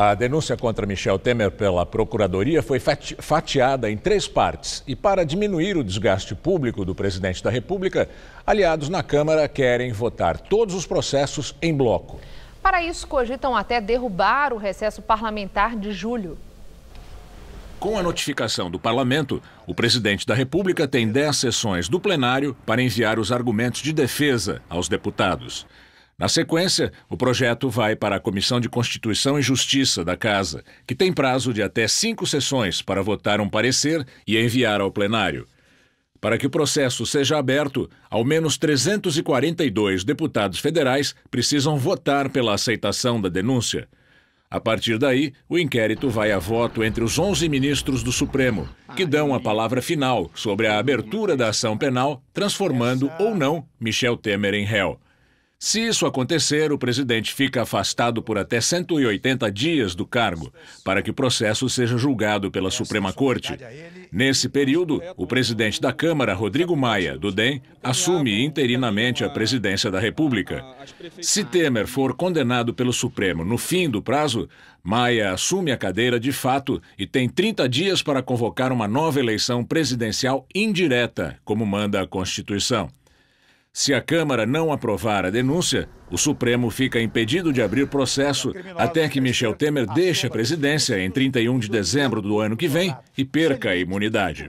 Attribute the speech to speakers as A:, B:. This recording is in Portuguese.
A: A denúncia contra Michel Temer pela Procuradoria foi fatiada em três partes. E para diminuir o desgaste público do presidente da República, aliados na Câmara querem votar todos os processos em bloco.
B: Para isso, cogitam até derrubar o recesso parlamentar de julho.
A: Com a notificação do parlamento, o presidente da República tem 10 sessões do plenário para enviar os argumentos de defesa aos deputados. Na sequência, o projeto vai para a Comissão de Constituição e Justiça da Casa, que tem prazo de até cinco sessões para votar um parecer e enviar ao plenário. Para que o processo seja aberto, ao menos 342 deputados federais precisam votar pela aceitação da denúncia. A partir daí, o inquérito vai a voto entre os 11 ministros do Supremo, que dão a palavra final sobre a abertura da ação penal, transformando ou não Michel Temer em réu. Se isso acontecer, o presidente fica afastado por até 180 dias do cargo, para que o processo seja julgado pela Suprema Corte. Nesse período, o presidente da Câmara, Rodrigo Maia, do DEM, assume interinamente a presidência da República. Se Temer for condenado pelo Supremo no fim do prazo, Maia assume a cadeira de fato e tem 30 dias para convocar uma nova eleição presidencial indireta, como manda a Constituição. Se a Câmara não aprovar a denúncia, o Supremo fica impedido de abrir processo até que Michel Temer deixe a presidência em 31 de dezembro do ano que vem e perca a imunidade.